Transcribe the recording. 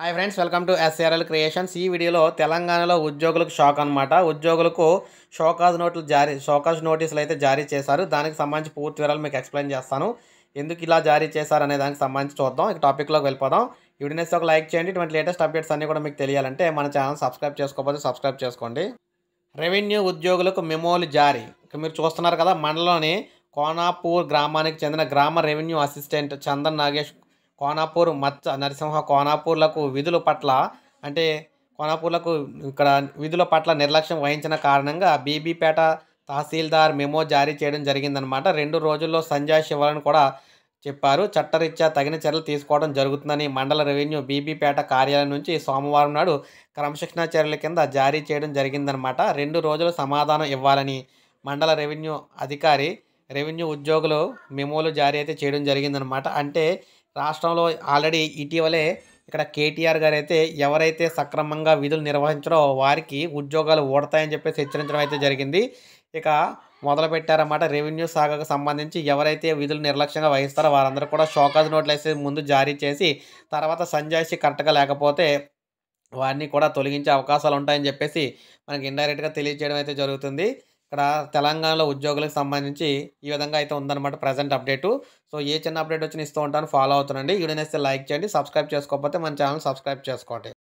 hi friends welcome to SRL creations ఈ వీడియోలో తెలంగాణలో ఉద్యోగులకు షాక్ అనమాట ఉద్యోగులకు షోకాజ్ నోట్లు జారీ షోకాజ్ నోటీసులు అయితే జారీ చేశారు దానికి సంబంధించి పూర్తి వివరాలు మీకు ఎక్స్ప్లెయిన్ చేస్తాను ఎందుకు ఇలా జారీ చేశారు అనే దానికి సంబంధించి చూద్దాం ఇక టాపిక్లోకి వెళ్ళిపోదాం వీడియోస్ ఒక లైక్ చేయండి ఇటువంటి లేటెస్ట్ అప్డేట్స్ అన్నీ కూడా మీకు తెలియాలంటే మన ఛానల్ సబ్స్క్రైబ్ చేసుకోకపోతే సబ్స్క్రైబ్ చేసుకోండి రెవెన్యూ ఉద్యోగులకు మెమోలు జారీ మీరు చూస్తున్నారు కదా మండలంలోని కోనాపూర్ గ్రామానికి చెందిన గ్రామ రెవెన్యూ అసిస్టెంట్ చందన్ నాగేష్ కోనాపూర్ మచ్చ నరసింహ కోనాపూర్లకు విధుల పట్ల అంటే కోనాపూర్లకు ఇక్కడ విధుల పట్ల నిర్లక్ష్యం వహించిన కారణంగా బీబీపేట తహసీల్దార్ మెమో జారీ చేయడం జరిగిందనమాట రెండు రోజుల్లో సంజయ్ ఇవ్వాలని కూడా చెప్పారు చట్టరీత్యా తగిన చర్యలు తీసుకోవడం జరుగుతుందని మండల రెవెన్యూ బీబీపేట కార్యాలయం నుంచి సోమవారం నాడు క్రమశిక్షణ చర్యల కింద జారీ చేయడం జరిగిందనమాట రెండు రోజులు సమాధానం ఇవ్వాలని మండల రెవెన్యూ అధికారి రెవెన్యూ ఉద్యోగులు మెమోలు జారీ అయితే చేయడం జరిగిందనమాట అంటే రాష్ట్రంలో ఆల్రెడీ ఇటీవలే ఇక్కడ కేటీఆర్ గారు అయితే ఎవరైతే సక్రమంగా విధులు నిర్వహించడో వారికి ఉద్యోగాలు ఓడతాయని చెప్పేసి హెచ్చరించడం అయితే జరిగింది ఇక మొదలుపెట్టారన్నమాట రెవెన్యూ శాఖకు సంబంధించి ఎవరైతే విధులు నిర్లక్ష్యంగా వహిస్తారో వారందరూ కూడా షోకాజ్ నోట్లు వేసి ముందు జారీ చేసి తర్వాత సంజాయిషి కరెక్ట్గా లేకపోతే వారిని కూడా తొలగించే అవకాశాలు ఉంటాయని చెప్పేసి మనకి ఇండైరెక్ట్గా తెలియజేయడం అయితే జరుగుతుంది ఇక్కడ తెలంగాణలో ఉద్యోగులకు సంబంధించి ఈ విధంగా అయితే ఉందన్నమాట ప్రజెంట్ అప్డేటు సో ఏ చిన్న అప్డేట్ వచ్చిన ఇస్తూ ఉంటాను ఫాలో అవుతానండి వీడియోనేస్తే లైక్ చేయండి సబ్స్క్రైబ్ చేసుకోకపోతే మన ఛానల్ సబ్స్క్రైబ్ చేసుకోండి